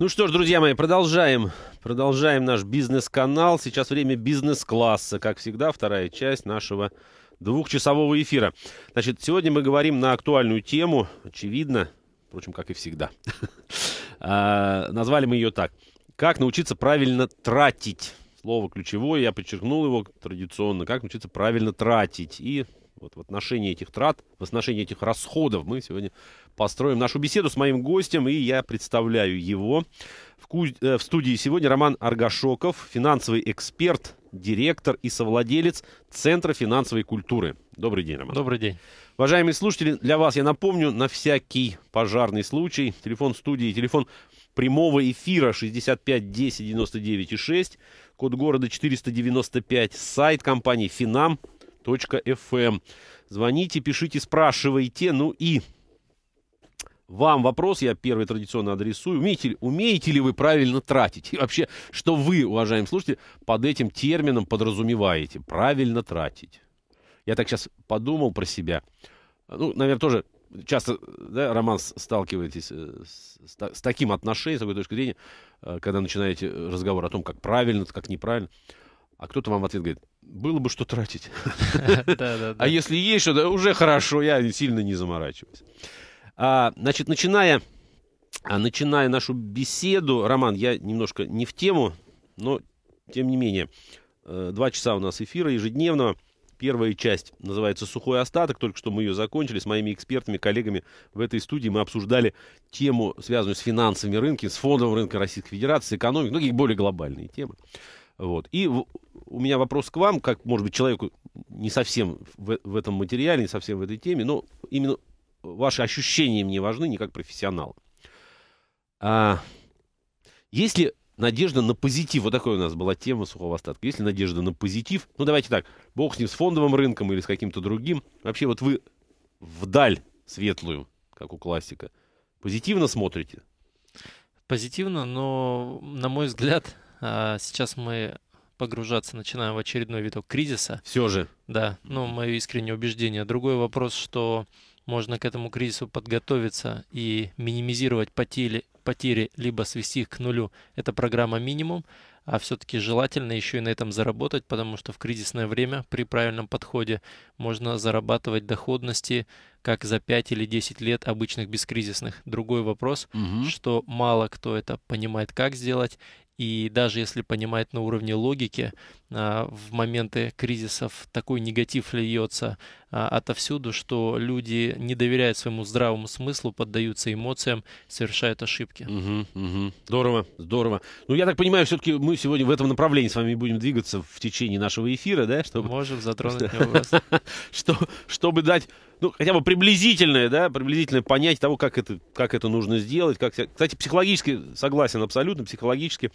Ну что ж, друзья мои, продолжаем. Продолжаем наш бизнес-канал. Сейчас время бизнес-класса. Как всегда, вторая часть нашего двухчасового эфира. Значит, сегодня мы говорим на актуальную тему, очевидно, впрочем, как и всегда. А, назвали мы ее так. Как научиться правильно тратить? Слово ключевое, я подчеркнул его традиционно. Как научиться правильно тратить? И вот в отношении этих трат, в отношении этих расходов мы сегодня построим нашу беседу с моим гостем, и я представляю его. В, ку... Э, в студии сегодня Роман Аргашоков, финансовый эксперт, директор и совладелец Центра финансовой культуры. Добрый день, Роман. Добрый день. Уважаемые слушатели, для вас я напомню, на всякий пожарный случай, телефон студии, телефон прямого эфира 65 10 99 и 6, код города 495, сайт компании Финам fm. Звоните, пишите, спрашивайте. Ну и вам вопрос, я первый традиционно адресую. Умеете, ли, умеете ли вы правильно тратить? И вообще, что вы, уважаемые слушатели, под этим термином подразумеваете? Правильно тратить. Я так сейчас подумал про себя. Ну, наверное, тоже часто, да, Роман, сталкиваетесь э, с, с таким отношением, с такой точки зрения, э, когда начинаете разговор о том, как правильно, как неправильно. А кто-то вам в ответ говорит, было бы что тратить. А если есть что-то, уже хорошо, я сильно не заморачиваюсь. А, значит, начиная, а, начиная нашу беседу, Роман, я немножко не в тему, но тем не менее, э, два часа у нас эфира ежедневного. Первая часть называется «Сухой остаток». Только что мы ее закончили с моими экспертами, коллегами в этой студии. Мы обсуждали тему, связанную с финансовыми рынками, с фондовым рынком Российской Федерации, экономикой, ну, более глобальные темы. Вот. И у меня вопрос к вам, как, может быть, человеку не совсем в, в этом материале, не совсем в этой теме, но именно ваши ощущения мне важны, не как профессионал. А, есть ли надежда на позитив? Вот такая у нас была тема сухого остатка. Есть ли надежда на позитив? Ну, давайте так, бог с ним, с фондовым рынком или с каким-то другим. Вообще, вот вы вдаль светлую, как у классика, позитивно смотрите? Позитивно, но, на мой взгляд, а, сейчас мы погружаться начинаем в очередной виток кризиса. Все же. Да, ну, мое искреннее убеждение. Другой вопрос, что можно к этому кризису подготовиться и минимизировать потери, потери либо свести их к нулю. Это программа минимум, а все-таки желательно еще и на этом заработать, потому что в кризисное время при правильном подходе можно зарабатывать доходности как за 5 или 10 лет обычных бескризисных. Другой вопрос, угу. что мало кто это понимает, как сделать, и даже если понимать на уровне логики, а, в моменты кризисов такой негатив льется а, отовсюду, что люди не доверяют своему здравому смыслу, поддаются эмоциям, совершают ошибки. Угу, угу. Здорово, здорово. Ну, я так понимаю, все-таки мы сегодня в этом направлении с вами будем двигаться в течение нашего эфира, да? Чтобы... Можем затронуть вопрос. Чтобы дать ну, хотя бы приблизительное, да, приблизительное понятие того, как это, как это нужно сделать. Как... Кстати, психологически согласен абсолютно, психологически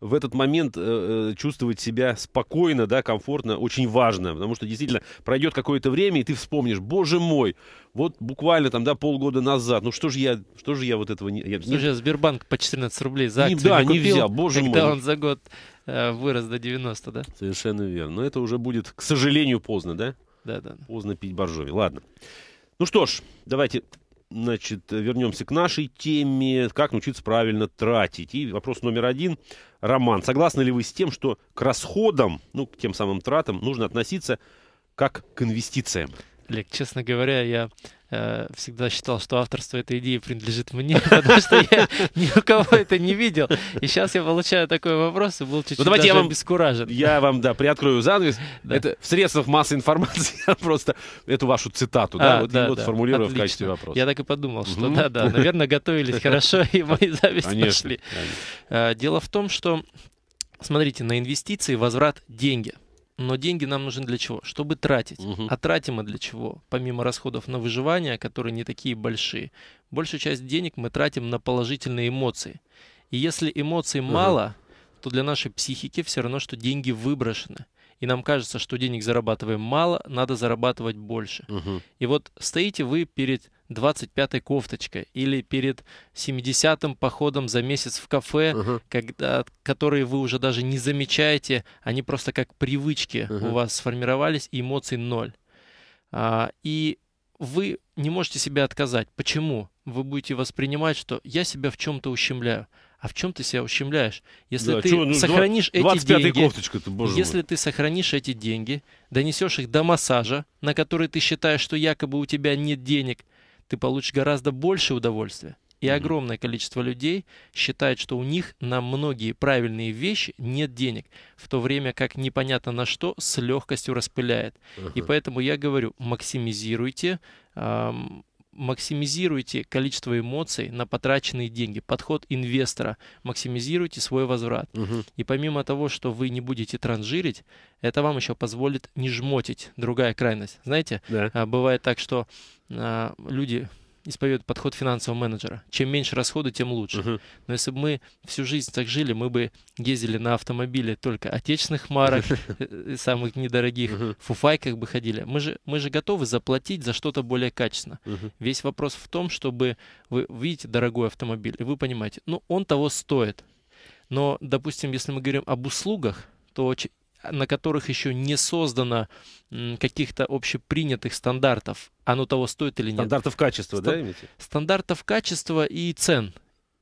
в этот момент э, э, чувствовать себя спокойно, да, комфортно, очень важно, потому что действительно пройдет какое-то время, и ты вспомнишь, боже мой, вот буквально там, да, полгода назад, ну что же я, что же я вот этого не... Я, что не... Сбербанк по 14 рублей за акцию не, да, не, купил, не взял, боже когда мой. Когда он за год э, вырос до 90, да? Совершенно верно, но это уже будет, к сожалению, поздно, да? да, да. Поздно пить боржоми. Ладно. Ну что ж, давайте значит, вернемся к нашей теме, как научиться правильно тратить. И вопрос номер один. Роман, согласны ли вы с тем, что к расходам, ну, к тем самым тратам, нужно относиться как к инвестициям? Олег, честно говоря, я Э, всегда считал, что авторство этой идеи принадлежит мне, потому что я ни у кого это не видел. И сейчас я получаю такой вопрос и был чуть-чуть ну, давайте я вам, обескуражен. Я вам, да, приоткрою занавес. Да. Это в средствах массовой информации я просто эту вашу цитату, а, да, вот, да, да. сформулирую Отлично. в качестве вопроса. Я так и подумал, что угу. да, да, наверное, готовились хорошо, и мои зависти нашли. Э, дело в том, что, смотрите, на инвестиции возврат деньги – но деньги нам нужны для чего? Чтобы тратить. Угу. А тратим мы для чего? Помимо расходов на выживание, которые не такие большие, большую часть денег мы тратим на положительные эмоции. И если эмоций угу. мало, то для нашей психики все равно, что деньги выброшены и нам кажется, что денег зарабатываем мало, надо зарабатывать больше. Угу. И вот стоите вы перед 25-й кофточкой или перед 70-м походом за месяц в кафе, угу. когда, которые вы уже даже не замечаете, они просто как привычки угу. у вас сформировались, и эмоций ноль. А, и вы не можете себя отказать. Почему? Вы будете воспринимать, что я себя в чем-то ущемляю а в чем ты себя ущемляешь? Если да, ты чё, ну, сохранишь 20, эти деньги, кофточка боже если мой. ты сохранишь эти деньги, донесешь их до массажа, на который ты считаешь, что якобы у тебя нет денег, ты получишь гораздо больше удовольствия. И огромное количество людей считает, что у них на многие правильные вещи нет денег, в то время как непонятно на что с легкостью распыляет. Uh-huh. И поэтому я говорю, максимизируйте эм, максимизируйте количество эмоций на потраченные деньги, подход инвестора, максимизируйте свой возврат. Угу. И помимо того, что вы не будете транжирить, это вам еще позволит не жмотить. Другая крайность. Знаете, да. А, бывает так, что а, люди исповедует подход финансового менеджера. Чем меньше расходы, тем лучше. Угу. Но если бы мы всю жизнь так жили, мы бы ездили на автомобиле только отечественных марок, э, э, самых недорогих, фуфайках бы ходили. Мы же, мы же готовы заплатить за что-то более качественно. Весь вопрос в том, чтобы вы видите дорогой автомобиль, и вы понимаете, ну он того стоит. Но, допустим, если мы говорим об услугах, то на которых еще не создано каких-то общепринятых стандартов. Оно того стоит или нет. Стандартов качества, Ста- да, имеете? Стандартов качества и цен.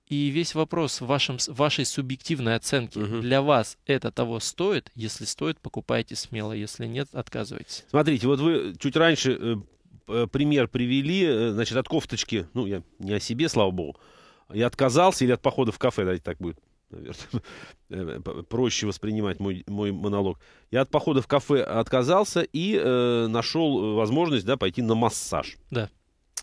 И весь вопрос в вашем, вашей субъективной оценке. Угу. Для вас это того стоит? Если стоит, покупайте смело. Если нет, отказывайтесь. Смотрите, вот вы чуть раньше э, э, пример привели, э, значит, от кофточки, ну, я не о себе, слава богу, я отказался или от похода в кафе, давайте так будет наверное, э, проще воспринимать мой, мой монолог. Я от похода в кафе отказался и э, нашел э, возможность, да, пойти на массаж. Да.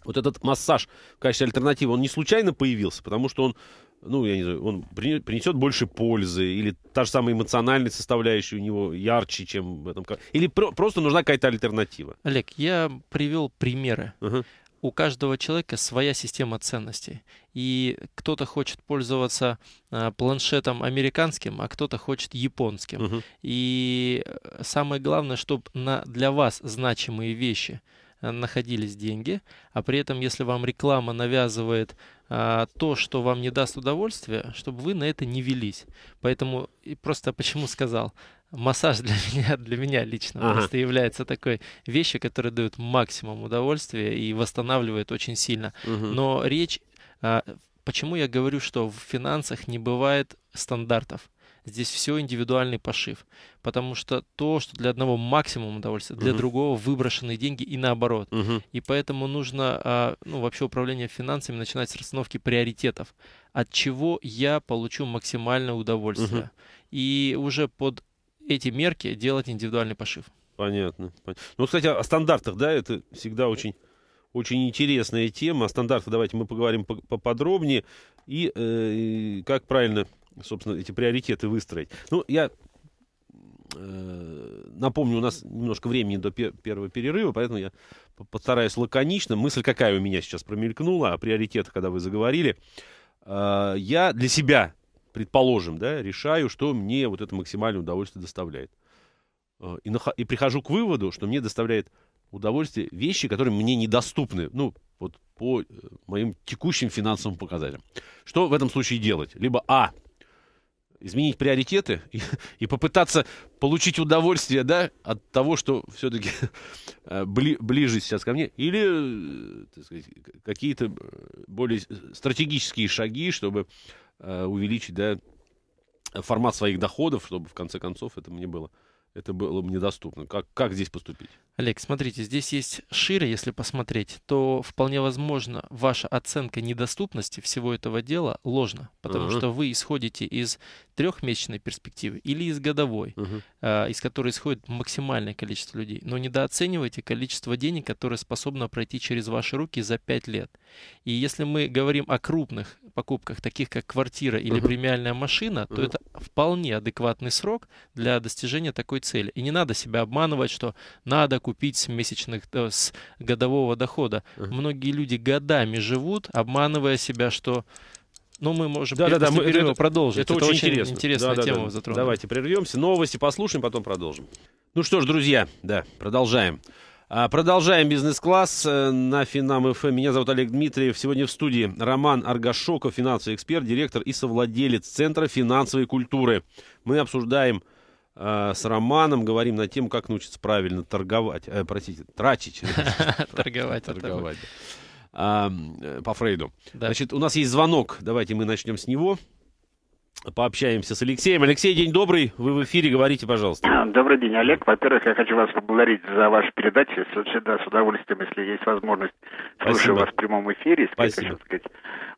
Вот этот массаж в качестве альтернативы, он не случайно появился, потому что он, ну, я не знаю, он принесет больше пользы, или та же самая эмоциональная составляющая у него ярче, чем в этом... Или про просто нужна какая-то альтернатива. Олег, я привел примеры. Uh -huh у каждого человека своя система ценностей. И кто-то хочет пользоваться а, планшетом американским, а кто-то хочет японским. Угу. И э, самое главное, чтобы на, для вас значимые вещи э, находились деньги, а при этом, если вам реклама навязывает а, то, что вам не даст удовольствия, чтобы вы на это не велись. Поэтому и просто почему сказал, массаж для меня, для меня лично ага. просто является такой вещью, которая дает максимум удовольствия и восстанавливает очень сильно. Угу. Но речь... А, почему я говорю, что в финансах не бывает стандартов? Здесь все индивидуальный пошив. Потому что то, что для одного максимум удовольствия, для uh другого выброшенные деньги и наоборот. uh И поэтому нужно а, ну, вообще управление финансами начинать с расстановки приоритетов. От чего я получу максимальное удовольствие. uh И уже под эти мерки делать индивидуальный пошив. Понятно. Ну, кстати, о стандартах, да, это всегда очень, очень интересная тема. О стандартах давайте мы поговорим поподробнее. И э, как правильно, собственно, эти приоритеты выстроить. Ну, я э, напомню, у нас немножко времени до пер первого перерыва, поэтому я постараюсь лаконично. Мысль какая у меня сейчас промелькнула о приоритетах, когда вы заговорили. Э, я для себя предположим, да, решаю, что мне вот это максимальное удовольствие доставляет. А, и, нах- и прихожу к выводу, что мне доставляет удовольствие вещи, которые мне недоступны, ну, вот по э, моим текущим финансовым показателям. Что в этом случае делать? Либо, а, изменить приоритеты и, и попытаться получить удовольствие, да, от того, что все-таки э, бли, ближе сейчас ко мне, или, э, так сказать, какие-то более стратегические шаги, чтобы Э, увеличить, да, формат своих доходов, чтобы в конце концов это мне было это было мне доступно. Как, как здесь поступить? Олег, смотрите, здесь есть шире, если посмотреть, то вполне возможно ваша оценка недоступности всего этого дела ложна, потому uh-huh. что вы исходите из трехмесячной перспективы или из годовой, uh-huh. э, из которой исходит максимальное количество людей, но недооценивайте количество денег, которое способно пройти через ваши руки за пять лет. И если мы говорим о крупных покупках, таких как квартира или uh-huh. премиальная машина, uh-huh. то это вполне адекватный срок для достижения такой цели. И не надо себя обманывать, что надо купить с месячных, э, с годового дохода. Uh-huh. Многие люди годами живут, обманывая себя, что ну мы можем да, да, да, мы, это, продолжить. Это, это очень, очень интересно. интересная да, тема да, затронула. Давайте прервемся, новости послушаем, потом продолжим. Ну что ж, друзья, да, продолжаем. А, продолжаем бизнес-класс э, на Финам ФМ. Эм. Меня зовут Олег Дмитриев. Сегодня в студии Роман Аргашоков, финансовый эксперт, директор и совладелец Центра финансовой культуры. Мы обсуждаем э, с Романом говорим на тему, как научиться правильно торговать, э, простите, тратить. Торговать. Торговать. Э, по Фрейду. Значит, у нас есть звонок. Давайте мы начнем с него пообщаемся с Алексеем. Алексей, день добрый, вы в эфире, говорите, пожалуйста. Добрый день, Олег. Во-первых, я хочу вас поблагодарить за вашу передачу. Всегда с удовольствием, если есть возможность, слушаю Спасибо. вас в прямом эфире. Сказать, Спасибо. Сказать.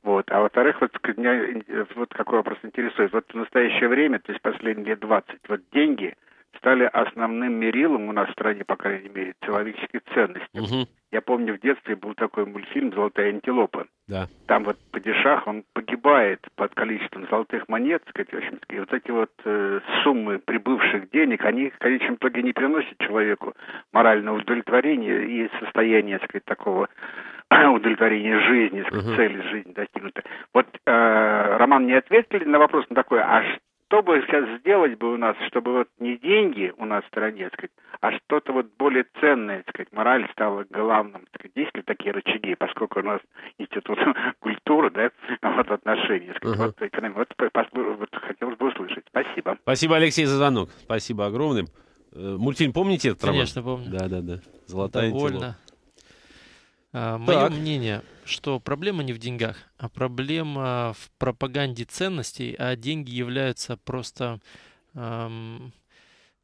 Вот. А во-вторых, вот, меня вот какой вопрос интересует. Вот в настоящее время, то есть последние лет 20, вот деньги – стали основным мерилом у нас в стране, по крайней мере, человеческих ценностей. Угу. Я помню, в детстве был такой мультфильм «Золотая антилопа». Да. Там вот падишах, он погибает под количеством золотых монет, сказать, в общем, и вот эти вот э, суммы прибывших денег, они в конечном итоге не приносят человеку морального удовлетворения и состояния, так сказать, такого удовлетворения жизни, сказать, uh цели жизни достигнута. Вот э, Роман не ответили на вопрос на такой, а что бы сейчас сделать бы у нас, чтобы вот не деньги у нас в стране, сказать, а что-то вот более ценное, сказать, мораль стала главным, сказать, есть ли такие рычаги, поскольку у нас институт культуры, да, вот отношения, сказать, uh-huh. вот вот, вот хотелось бы услышать. Спасибо. Спасибо, Алексей, за звонок. Спасибо огромным. Э, мультфильм помните этот Конечно, роман? Конечно, помню. Да, да, да. Золотая Довольно. антилопа. А, Мое мнение, что проблема не в деньгах, а проблема в пропаганде ценностей, а деньги являются просто эм,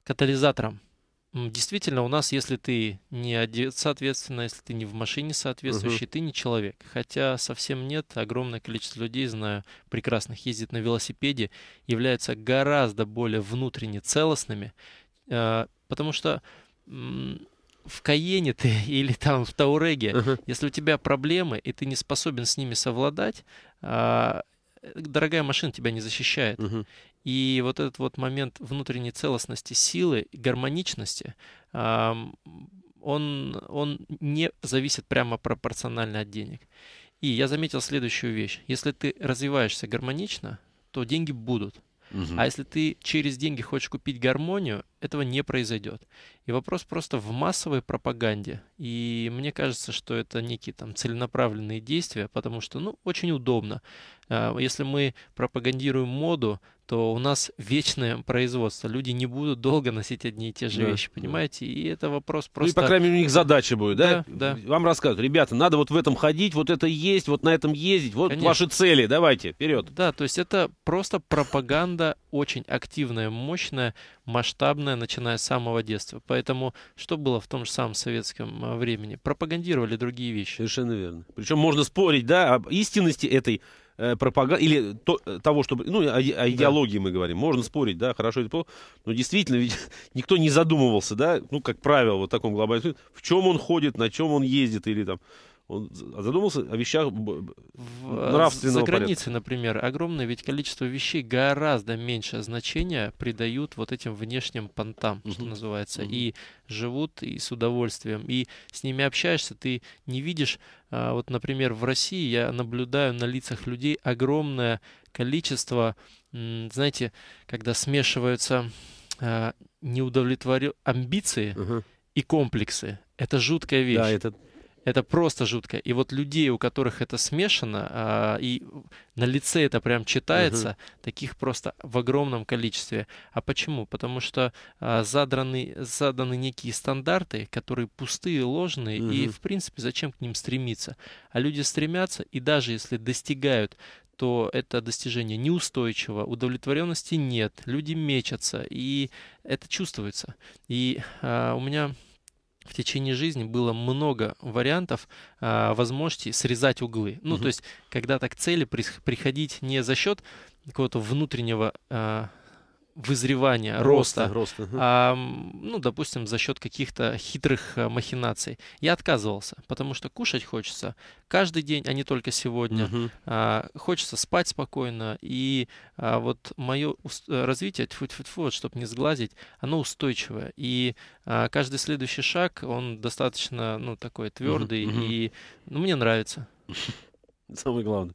катализатором. Действительно, у нас, если ты не одет, соответственно, если ты не в машине соответствующей, угу. ты не человек. Хотя совсем нет, огромное количество людей, знаю, прекрасных ездит на велосипеде, являются гораздо более внутренне целостными, э, потому что в Каене ты или там в Тауреге, uh-huh. если у тебя проблемы и ты не способен с ними совладать, а, дорогая машина тебя не защищает. Uh-huh. И вот этот вот момент внутренней целостности, силы, гармоничности, а, он, он не зависит прямо пропорционально от денег. И я заметил следующую вещь. Если ты развиваешься гармонично, то деньги будут. Угу. А если ты через деньги хочешь купить гармонию, этого не произойдет. И вопрос просто в массовой пропаганде. И мне кажется, что это некие там целенаправленные действия, потому что, ну, очень удобно. А, если мы пропагандируем моду, то у нас вечное производство. Люди не будут долго носить одни и те же да. вещи, понимаете? И это вопрос просто... Ну и, по крайней мере, у них задача будет, да? Да, да. Вам рассказывают, ребята, надо вот в этом ходить, вот это есть, вот на этом ездить, вот Конечно. ваши цели, давайте, вперед. Да, то есть это просто пропаганда очень активная, мощная, масштабная, начиная с самого детства. Поэтому что было в том же самом советском а, времени? Пропагандировали другие вещи. Совершенно верно. Причем можно спорить, да, об истинности этой э, пропаганды, или то, э, того, чтобы, ну, о, о идеологии да. мы говорим, можно спорить, да, хорошо это плохо, но действительно, ведь никто не задумывался, да, ну, как правило, вот в таком глобальном в чем он ходит, на чем он ездит, или там, он а задумался о вещах в, э, нравственного За границей, порядка. например, огромное ведь количество вещей гораздо меньше значения придают вот этим внешним понтам, угу. что называется, угу. и живут и с удовольствием, и с ними общаешься, ты не видишь, а, вот, например, в России я наблюдаю на лицах людей огромное количество, знаете, когда смешиваются а, неудовлетворенные амбиции угу. и комплексы. Это жуткая вещь. Да, это это просто жутко. И вот людей, у которых это смешано, а, и на лице это прям читается, угу. таких просто в огромном количестве. А почему? Потому что а, задраны, заданы некие стандарты, которые пустые, ложные, угу. и в принципе зачем к ним стремиться? А люди стремятся, и даже если достигают то это достижение неустойчиво, удовлетворенности нет, люди мечатся, и это чувствуется. И а, у меня в течение жизни было много вариантов, а, возможностей срезать углы. Ну, угу. то есть, когда так цели приходить не за счет какого-то внутреннего а, вызревания, роста, роста, роста. А, ну, допустим, за счет каких-то хитрых э, махинаций. Я отказывался, потому что кушать хочется каждый день, а не только сегодня. Угу. А, хочется спать спокойно, и а, вот мое э, развитие, тьфу -тьфу -тьфу, вот, чтобы не сглазить, оно устойчивое, и а, каждый следующий шаг, он достаточно, ну, такой твердый, угу. и ну, мне нравится. Самое главное.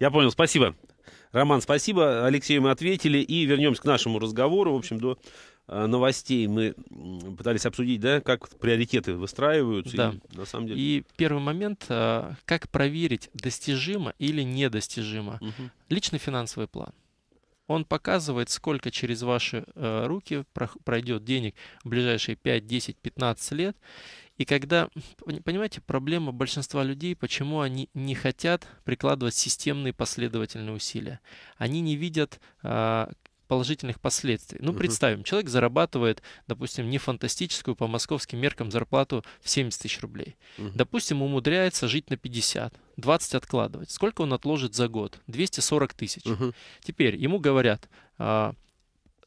Я понял, спасибо. Роман, спасибо. Алексею мы ответили. И вернемся к нашему разговору. В общем, до э, новостей мы пытались обсудить, да, как приоритеты выстраиваются. Да. И, на самом деле... и первый момент, э, как проверить, достижимо или недостижимо. Угу. Личный финансовый план. Он показывает, сколько через ваши э, руки пройдет денег в ближайшие 5, 10, 15 лет. И когда, понимаете, проблема большинства людей, почему они не хотят прикладывать системные последовательные усилия. Они не видят а, положительных последствий. Ну, угу. представим, человек зарабатывает, допустим, не фантастическую по московским меркам зарплату в 70 тысяч рублей. Угу. Допустим, умудряется жить на 50, 20 откладывать. Сколько он отложит за год? 240 тысяч. Угу. Теперь ему говорят, а,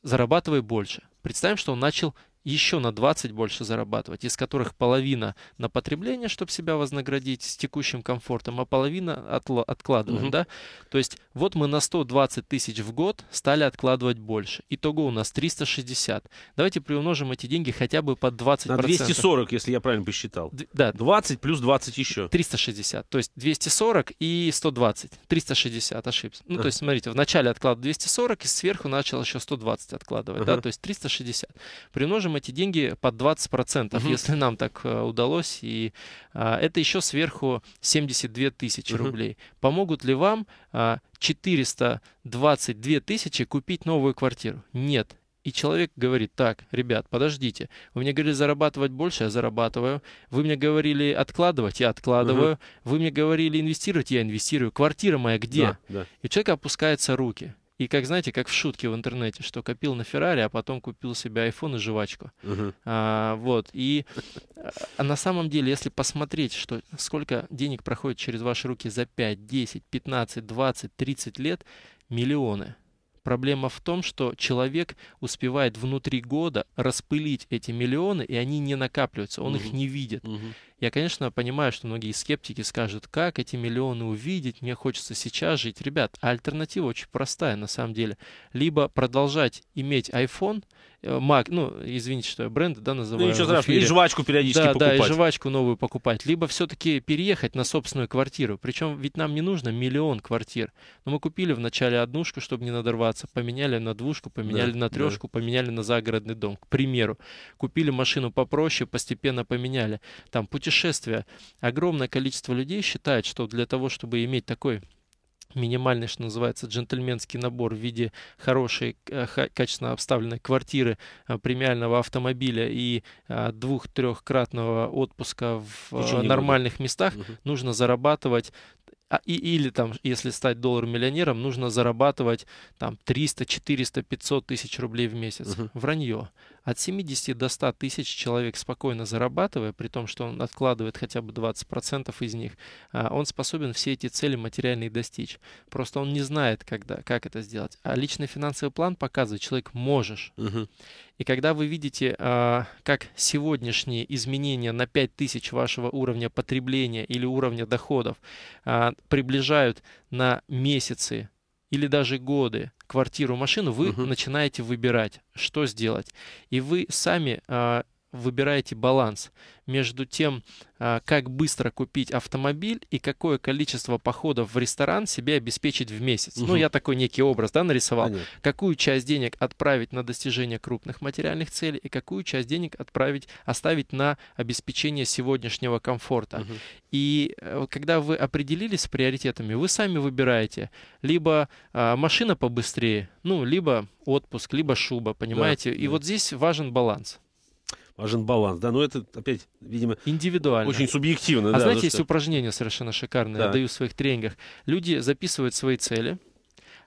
зарабатывай больше. Представим, что он начал еще на 20 больше зарабатывать, из которых половина на потребление, чтобы себя вознаградить с текущим комфортом, а половина отла- откладываем, угу. да? То есть вот мы на 120 тысяч в год стали откладывать больше. Итого у нас 360. Давайте приумножим эти деньги хотя бы по 20%. На 240, если я правильно посчитал. Д- да. 20 плюс 20 еще. 360. То есть 240 и 120. 360, ошибся. Ну, а. то есть, смотрите, вначале откладывал 240 и сверху начал еще 120 откладывать, ага. да? То есть 360. Приумножим получаем эти деньги под 20%, угу. если нам так э, удалось. И а, это еще сверху 72 тысячи угу. рублей. Помогут ли вам 422 а, тысячи купить новую квартиру? Нет. И человек говорит, так, ребят, подождите, вы мне говорили зарабатывать больше, я зарабатываю, вы мне говорили откладывать, я откладываю, угу. вы мне говорили инвестировать, я инвестирую, квартира моя где? Да, да. И у человека опускаются руки. И как, знаете, как в шутке в интернете, что копил на Феррари, а потом купил себе iPhone и жвачку. Uh-huh. А, вот. И а на самом деле, если посмотреть, что, сколько денег проходит через ваши руки за 5, 10, 15, 20, 30 лет, миллионы. Проблема в том, что человек успевает внутри года распылить эти миллионы, и они не накапливаются, он угу. их не видит. Угу. Я, конечно, понимаю, что многие скептики скажут, как эти миллионы увидеть, мне хочется сейчас жить. Ребят, альтернатива очень простая на самом деле. Либо продолжать иметь iPhone, э, Mac, ну, извините, что я бренды, да, называю. Ну, ничего страшного, и жвачку периодически да, покупать. Да, и жвачку новую покупать. Либо все-таки переехать на собственную квартиру. Причем ведь нам не нужно миллион квартир. Но мы купили вначале однушку, чтобы не надорваться, поменяли на двушку, поменяли да, на трешку, да. поменяли на загородный дом, к примеру. Купили машину попроще, постепенно поменяли. Там путешествие путешествия. Огромное количество людей считает, что для того, чтобы иметь такой минимальный, что называется, джентльменский набор в виде хорошей, э, качественно обставленной квартиры, э, премиального автомобиля и э, двух-трехкратного отпуска в Ничего нормальных местах, угу. нужно зарабатывать а, и, или там, если стать доллар-миллионером, нужно зарабатывать там 300, 400, 500 тысяч рублей в месяц. Угу. Вранье от 70 до 100 тысяч человек спокойно зарабатывая, при том, что он откладывает хотя бы 20% из них, а, он способен все эти цели материальные достичь. Просто он не знает, когда, как это сделать. А личный финансовый план показывает, человек можешь. Угу. И когда вы видите, а, как сегодняшние изменения на 5 тысяч вашего уровня потребления или уровня доходов а, приближают на месяцы или даже годы, квартиру, машину, вы угу. начинаете выбирать, что сделать. И вы сами а, выбираете баланс между тем, а, как быстро купить автомобиль и какое количество походов в ресторан себе обеспечить в месяц. Угу. Ну, я такой некий образ да, нарисовал. Понятно. Какую часть денег отправить на достижение крупных материальных целей и какую часть денег отправить, оставить на обеспечение сегодняшнего комфорта. Угу. И э, когда вы определились с приоритетами, вы сами выбираете либо а, машина побыстрее, ну, либо отпуск, либо шуба, понимаете? Да, и да. вот здесь важен баланс важен баланс, да, но ну, это опять, видимо, индивидуально. Очень субъективно. А да, знаете, есть что... упражнение совершенно шикарное, да. я даю в своих тренингах. Люди записывают свои цели,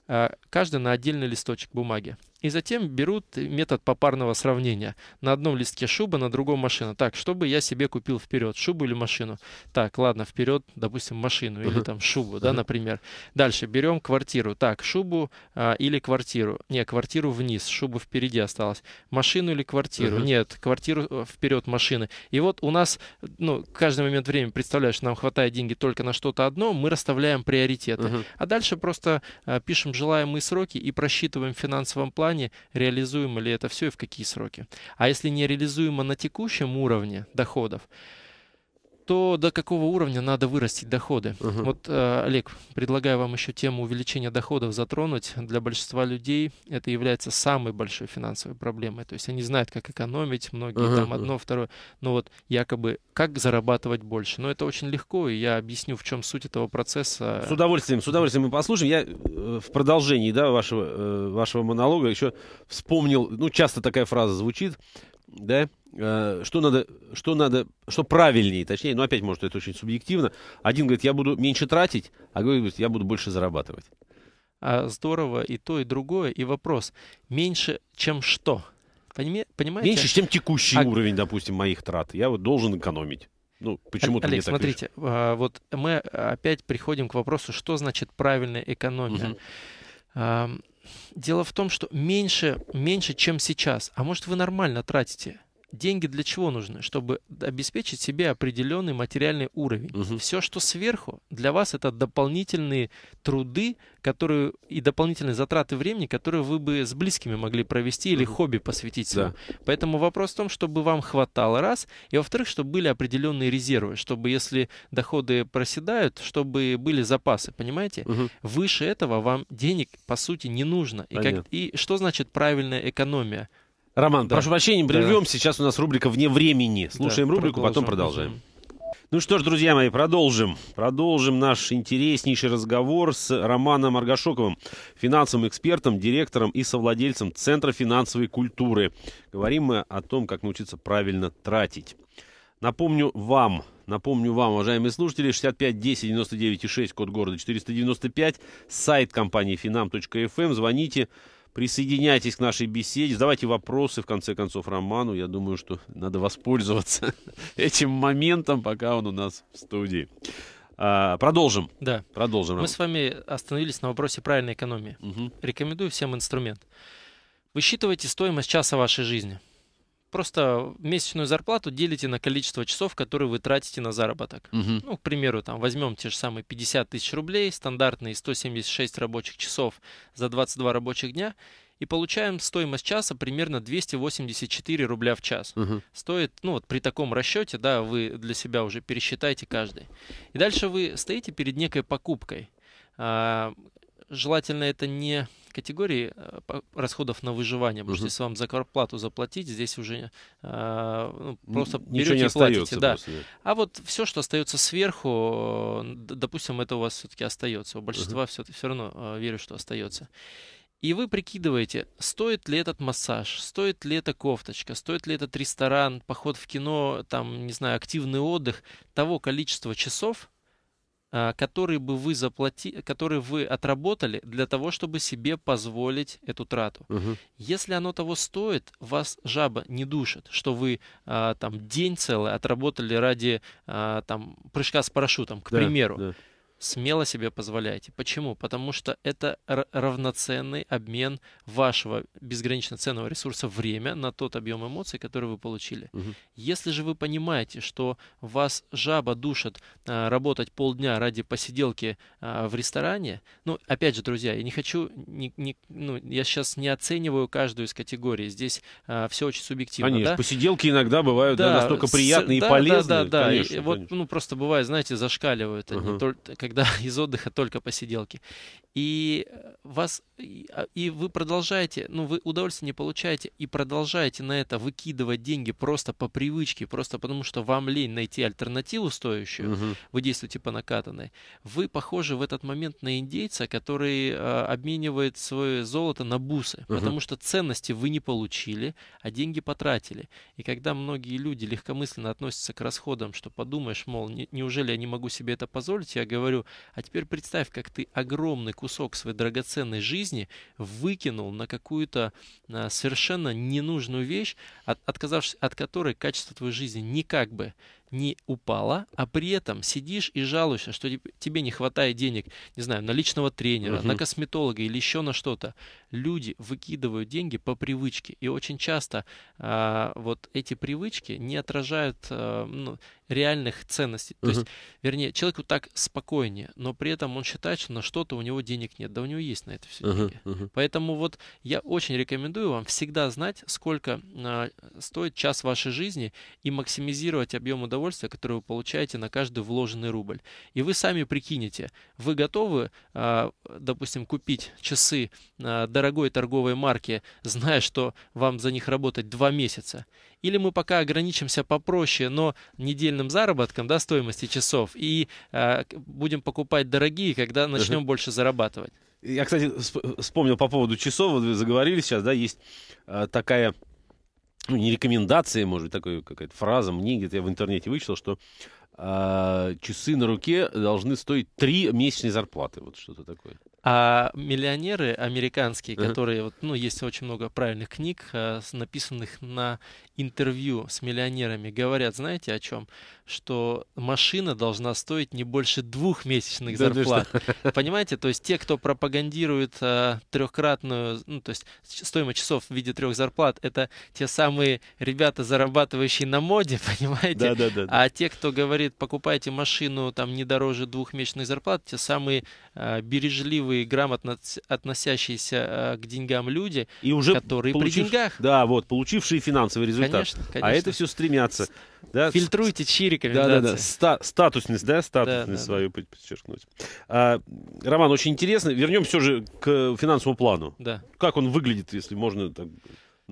а, каждый на отдельный листочек бумаги. И затем берут метод попарного сравнения. На одном листке шуба, на другом машина. Так, что бы я себе купил вперед, шубу или машину? Так, ладно, вперед, допустим, машину или там шубу, да, например. Дальше берем квартиру. Так, шубу а, или квартиру. Не, квартиру вниз, шубу впереди осталось. Машину или квартиру? Нет, квартиру э, вперед машины. И вот у нас, ну, каждый момент времени, представляешь, нам хватает деньги только на что-то одно, мы расставляем приоритеты. А дальше просто а, пишем желаемые сроки и просчитываем финансовым финансовом плане, реализуемо ли это все и в какие сроки. А если не реализуемо на текущем уровне доходов, то до какого уровня надо вырастить доходы. Угу. Вот, э, Олег, предлагаю вам еще тему увеличения доходов затронуть. Для большинства людей это является самой большой финансовой проблемой. То есть они знают, как экономить, многие угу. там одно, второе. Но вот якобы как зарабатывать больше. Но это очень легко, и я объясню, в чем суть этого процесса. С удовольствием, с удовольствием мы послушаем. Я э, в продолжении да, вашего, э, вашего монолога еще вспомнил, ну, часто такая фраза звучит, да, э, что надо, что надо, что правильнее, точнее, ну опять, может, это очень субъективно. Один говорит, я буду меньше тратить, а другой говорит, я буду больше зарабатывать. А Здорово и то, и другое. И вопрос, меньше, чем что? Понимаете? Меньше, чем текущий а... уровень, допустим, моих трат. Я вот должен экономить. Ну, почему-то Олег, мне так смотрите, а, вот мы опять приходим к вопросу, что значит правильная экономия. Угу дело в том, что меньше, меньше, чем сейчас. А может, вы нормально тратите? деньги для чего нужны? Чтобы обеспечить себе определенный материальный уровень. Угу. Все, что сверху, для вас это дополнительные труды которые, и дополнительные затраты времени, которые вы бы с близкими могли провести или угу. хобби посвятить себе. Да. Поэтому вопрос в том, чтобы вам хватало раз, и во-вторых, чтобы были определенные резервы, чтобы если доходы проседают, чтобы были запасы, понимаете? Угу. Выше этого вам денег, по сути, не нужно. И, как, и что значит правильная экономия? Роман, да. прошу прощения, прервем. Да. Сейчас у нас рубрика «Вне времени». Слушаем да, рубрику, продолжим, потом продолжаем. Продолжим. Ну что ж, друзья мои, продолжим. Продолжим наш интереснейший разговор с Романом Аргашоковым, финансовым экспертом, директором и совладельцем Центра финансовой культуры. Говорим мы о том, как научиться правильно тратить. Напомню вам, напомню вам, уважаемые слушатели, 65 10 99 6, код города 495, сайт компании finam.fm, эм. звоните, звоните Присоединяйтесь к нашей беседе, задавайте вопросы, в конце концов, Роману. Я думаю, что надо воспользоваться этим моментом, пока он у нас в студии. А, продолжим. Да. Продолжим. Мы с вами остановились на вопросе правильной экономии. Угу. Рекомендую всем инструмент. Высчитывайте стоимость часа вашей жизни просто месячную зарплату делите на количество часов, которые вы тратите на заработок. Угу. Ну, к примеру, там возьмем те же самые 50 тысяч рублей, стандартные 176 рабочих часов за 22 рабочих дня, и получаем стоимость часа примерно 284 рубля в час. Угу. Стоит, ну вот при таком расчете, да, вы для себя уже пересчитайте каждый. И дальше вы стоите перед некой покупкой а, желательно это не категории э, расходов на выживание, потому что если вам за зарплату заплатить, здесь уже э, ну, просто Ничего берете и платите. Да. А вот все, что остается сверху, допустим, это у вас все-таки остается. У большинства угу. все, все равно э, верю, что остается. И вы прикидываете, стоит ли этот массаж, стоит ли эта кофточка, стоит ли этот ресторан, поход в кино, там, не знаю, активный отдых, того количества часов, а, которые бы вы заплати, которые вы отработали для того, чтобы себе позволить эту трату. Угу. Если оно того стоит, вас жаба не душит, что вы а, там день целый отработали ради а, там прыжка с парашютом, к да, примеру. Да смело себе позволяйте. Почему? Потому что это равноценный обмен вашего безгранично ценного ресурса время на тот объем эмоций, который вы получили. Угу. Если же вы понимаете, что вас жаба душит а, работать полдня ради посиделки а, в ресторане, ну, опять же, друзья, я не хочу, не, не, ну, я сейчас не оцениваю каждую из категорий, здесь а, все очень субъективно. Конечно, да? посиделки иногда бывают да, да, настолько приятные с, и да, полезные. Да, да, да, конечно, и, конечно. вот, ну, просто бывает, знаете, зашкаливают угу. они, только, когда из отдыха только посиделки. И э, вас а, и вы продолжаете, ну вы удовольствие не получаете и продолжаете на это выкидывать деньги просто по привычке, просто потому что вам лень найти альтернативу стоящую, угу. вы действуете по накатанной. Вы похожи в этот момент на индейца, который э, обменивает свое золото на бусы, угу. потому что ценности вы не получили, а деньги потратили. И когда многие люди легкомысленно относятся к расходам, что подумаешь, мол, не, неужели я не могу себе это позволить, я говорю говорю, а теперь представь, как ты огромный кусок своей драгоценной жизни выкинул на какую-то а, совершенно ненужную вещь, отказавшись от которой качество твоей жизни никак бы не упала, а при этом сидишь и жалуешься, что тебе не хватает денег, не знаю, на личного тренера, угу. на косметолога или еще на что-то люди выкидывают деньги по привычке. И очень часто э, вот эти привычки не отражают э, ну, реальных ценностей. То uh-huh. есть, вернее, человеку так спокойнее, но при этом он считает, что на что-то у него денег нет. Да у него есть на это все деньги. Uh-huh. Uh-huh. Поэтому вот я очень рекомендую вам всегда знать, сколько э, стоит час вашей жизни и максимизировать объем удовольствия, которое вы получаете на каждый вложенный рубль. И вы сами прикинете, вы готовы, э, допустим, купить часы э, дорогой торговой марки, зная, что вам за них работать два месяца. Или мы пока ограничимся попроще, но недельным заработком, да, стоимости часов, и э, будем покупать дорогие, когда начнем uh-huh. больше зарабатывать. Я, кстати, вспомнил по поводу часов, вот вы заговорили сейчас, да, есть э, такая ну, не рекомендация, может быть, такая какая-то фраза, мне где-то я в интернете вычитал, что а, часы на руке должны стоить три месячные зарплаты. Вот что-то такое. А миллионеры американские, uh-huh. которые, вот, ну, есть очень много правильных книг, а, написанных на интервью с миллионерами, говорят, знаете о чем? Что машина должна стоить не больше двух месячных зарплат. Понимаете? То есть те, кто пропагандирует а, трехкратную, ну, то есть стоимость часов в виде трех зарплат, это те самые ребята, зарабатывающие на моде, понимаете? Да, да, да. А те, кто говорит, покупайте машину там не дороже двух месячных зарплат, те самые а, бережливые и грамотно относящиеся а, к деньгам люди, и уже которые получив... при деньгах. Да, вот, получившие финансовый результат. Конечно, а конечно. А это все стремятся. Да? Фильтруйте чьи рекомендации. Да, да, да. Ста статусность, да, статусность да, да, свою да. подчеркнуть. А, Роман, очень интересно. Вернемся все же к финансовому плану. Да. Как он выглядит, если можно так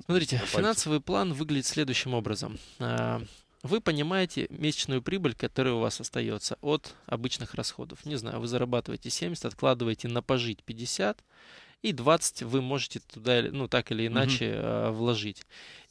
Смотрите, финансовый план выглядит следующим образом. А, вы понимаете месячную прибыль, которая у вас остается от обычных расходов. Не знаю, вы зарабатываете 70, откладываете на пожить 50, и 20 вы можете туда, ну, так или иначе угу. Uh-huh. вложить.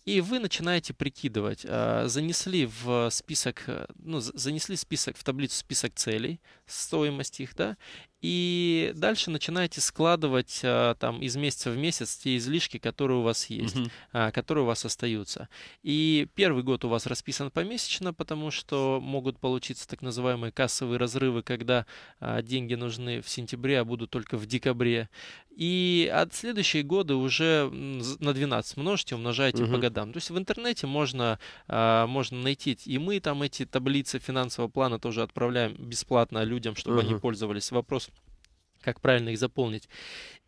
И вы начинаете прикидывать, э, занесли в список, э, ну, занесли список, в таблицу список целей, стоимость их, да, и дальше начинаете складывать а, там из месяца в месяц те излишки, которые у вас есть, Uh-huh. которые у вас остаются. И первый год у вас расписан помесячно, потому что могут получиться так называемые кассовые разрывы, когда а, деньги нужны в сентябре, а будут только в декабре. И от следующие годы уже на 12 множите, умножаете угу. по годам. То есть в интернете можно, можно найти, и мы там эти таблицы финансового плана тоже отправляем бесплатно людям, чтобы угу. они пользовались. Вопрос как правильно их заполнить.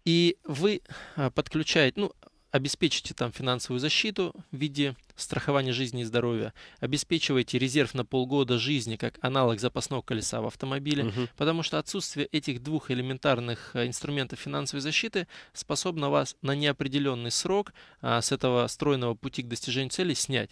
И вы а, подключаете, ну, обеспечите там финансовую защиту в виде страхования жизни и здоровья, обеспечиваете резерв на полгода жизни как аналог запасного колеса в автомобиле, угу. потому что отсутствие этих двух элементарных э, инструментов финансовой защиты способно вас на неопределенный срок а, с этого стройного пути к достижению цели снять.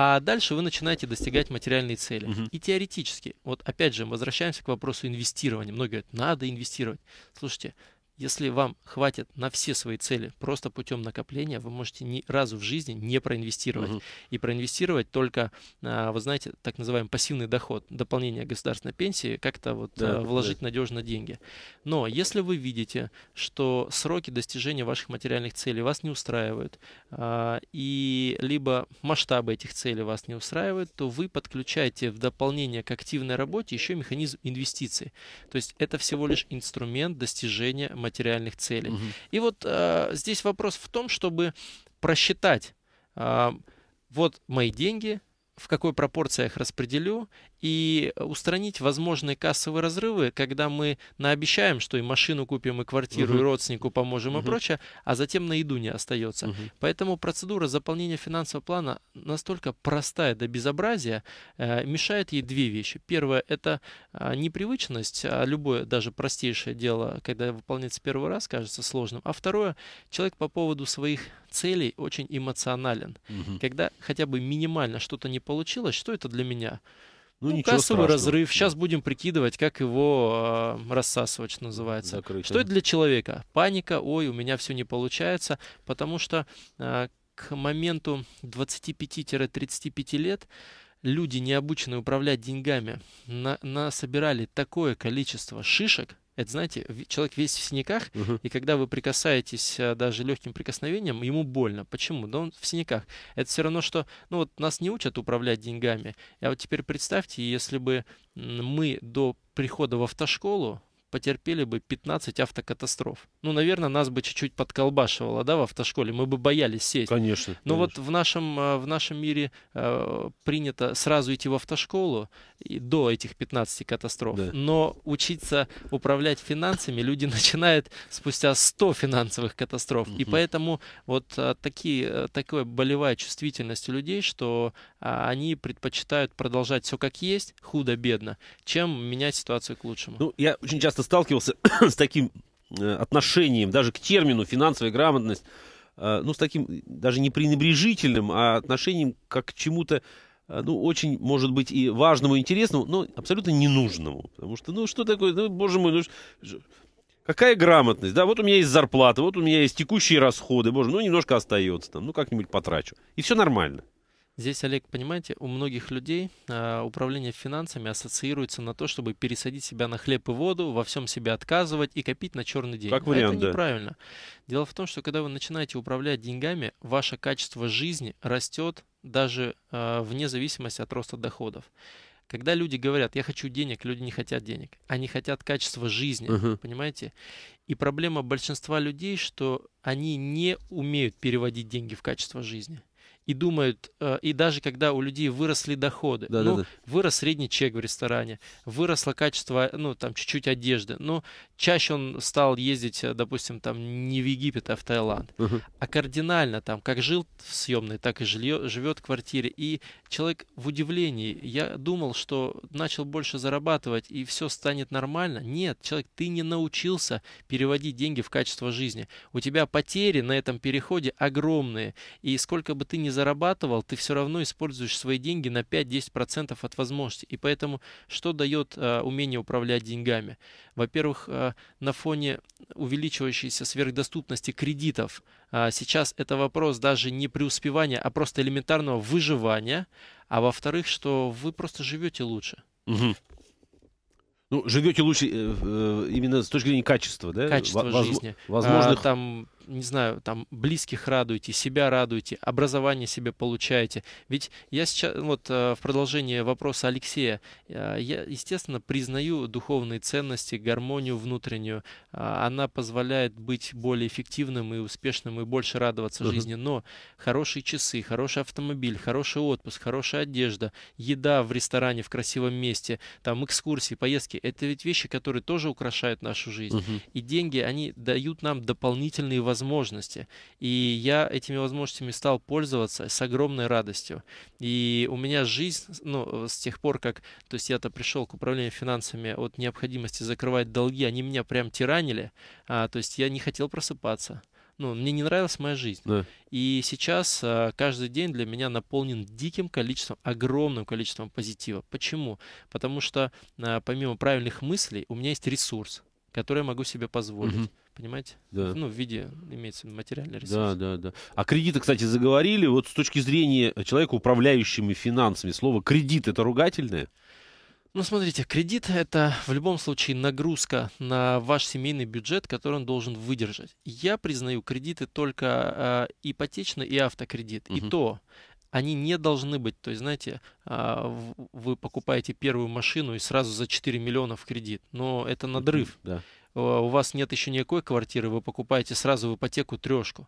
А дальше вы начинаете достигать материальные цели. Угу. И теоретически, вот опять же, возвращаемся к вопросу инвестирования. Многие говорят, надо инвестировать. Слушайте, если вам хватит на все свои цели просто путем накопления, вы можете ни разу в жизни не проинвестировать. Угу. И проинвестировать только, а, вы знаете, так называемый пассивный доход, дополнение государственной пенсии, как-то вот да, а, вложить да. надежно деньги. Но если вы видите, что сроки достижения ваших материальных целей вас не устраивают, а, и либо масштабы этих целей вас не устраивают, то вы подключаете в дополнение к активной работе еще механизм инвестиций. То есть это всего лишь инструмент достижения материальных материальных целей. Угу. И вот э, здесь вопрос в том, чтобы просчитать, э, вот мои деньги, в какой пропорции я их распределю, и устранить возможные кассовые разрывы, когда мы наобещаем, что и машину купим, и квартиру, угу. и родственнику поможем, угу. и прочее, а затем на еду не остается. Угу. Поэтому процедура заполнения финансового плана настолько простая до безобразия, э, мешает ей две вещи. Первое – это э, непривычность, а любое даже простейшее дело, когда выполняется первый раз, кажется сложным. А второе – человек по поводу своих целей очень эмоционален. Угу. Когда хотя бы минимально что-то не получилось, что это для меня? Ну, ну кассовый страшного. разрыв. Сейчас да. будем прикидывать, как его э, рассасывать, что называется. Закрыть. Что это для человека? Паника, ой, у меня все не получается, потому что э, к моменту 25-35 лет люди, не обученные управлять деньгами, на, на собирали такое количество шишек, это, знаете, человек весь в синяках, угу. и когда вы прикасаетесь э, даже легким прикосновением, ему больно. Почему? Да он в синяках. Это все равно, что, ну вот нас не учат управлять деньгами. А вот теперь представьте, если бы мы до прихода в автошколу потерпели бы 15 автокатастроф. Ну, наверное, нас бы чуть-чуть подколбашивало, да, в автошколе. Мы бы боялись сесть. Конечно. Но конечно. вот в нашем, э, в нашем мире э, принято сразу идти в автошколу и до этих 15 катастроф. Да. Но учиться управлять финансами люди начинают спустя 100 финансовых катастроф. Угу. И поэтому вот э, такие, такая болевая чувствительность у людей, что а, они предпочитают продолжать все как есть, худо-бедно, чем менять ситуацию к лучшему. Ну, я очень часто часто сталкивался с таким э, отношением даже к термину финансовая грамотность, э, ну, с таким даже не пренебрежительным, а отношением как к чему-то, э, ну, очень, может быть, и важному, интересному, но абсолютно ненужному. Потому что, ну, что такое, ну, боже мой, ну, какая грамотность, да, вот у меня есть зарплата, вот у меня есть текущие расходы, боже, ну, немножко остается там, ну, как-нибудь потрачу. И все нормально. Здесь, Олег, понимаете, у многих людей э, управление финансами ассоциируется на то, чтобы пересадить себя на хлеб и воду, во всем себе отказывать и копить на черный день. Как вариант, а это да. неправильно. Дело в том, что когда вы начинаете управлять деньгами, ваше качество жизни растет даже э, вне зависимости от роста доходов. Когда люди говорят, я хочу денег, люди не хотят денег. Они хотят качества жизни, uh-huh. понимаете? И проблема большинства людей, что они не умеют переводить деньги в качество жизни и думают, э, и даже когда у людей выросли доходы, да, ну, да, да. вырос средний чек в ресторане, выросло качество, ну, там, чуть-чуть одежды, но ну, чаще он стал ездить, э, допустим, там, не в Египет, а в Таиланд. Угу. А кардинально там, как жил в съемной, так и жилье, живет в квартире. И человек в удивлении, я думал, что начал больше зарабатывать, и все станет нормально. Нет, человек, ты не научился переводить деньги в качество жизни. У тебя потери на этом переходе огромные, и сколько бы ты ни зарабатывал, ты все равно используешь свои деньги на 5-10% от возможности. И поэтому что дает э, умение управлять деньгами? Во-первых, э, на фоне увеличивающейся сверхдоступности кредитов э, сейчас это вопрос даже не преуспевания, а просто элементарного выживания. А во-вторых, что вы просто живете лучше. Ну, живете лучше э, э, именно с точки зрения качества, да? Качество Во- жизни. Возможных... А, там не знаю, там, близких радуете, себя радуете, образование себе получаете. Ведь я сейчас, вот э, в продолжение вопроса Алексея, э, я, естественно, признаю духовные ценности, гармонию внутреннюю. А, она позволяет быть более эффективным и успешным, и больше радоваться uh-huh. жизни. Но хорошие часы, хороший автомобиль, хороший отпуск, хорошая одежда, еда в ресторане в красивом месте, там, экскурсии, поездки — это ведь вещи, которые тоже украшают нашу жизнь. Uh-huh. И деньги, они дают нам дополнительные возможности возможности. И я этими возможностями стал пользоваться с огромной радостью. И у меня жизнь, ну, э, с тех пор, как, то есть я-то пришел к управлению финансами от необходимости закрывать долги, они меня прям тиранили, а, то есть я не хотел просыпаться ну, мне не нравилась моя жизнь. Да. И сейчас а, каждый день для меня наполнен диким количеством, огромным количеством позитива. Почему? Потому что а, помимо правильных мыслей у меня есть ресурс, который я могу себе позволить. Угу понимаете? Да. Ну, в виде, имеется материальный ресурс. Да, да, да. А кредиты, кстати, заговорили. Вот с точки зрения человека, управляющими финансами, слово «кредит» — это ругательное? Ну, смотрите, кредит – это в любом случае нагрузка на ваш семейный бюджет, который он должен выдержать. Я признаю кредиты только э, а, ипотечный и автокредит. Угу. И то они не должны быть. То есть, знаете, э, вы покупаете первую машину и сразу за 4 миллиона в кредит. Но это надрыв. Да. Э, у вас нет еще никакой квартиры, вы покупаете сразу в ипотеку трешку.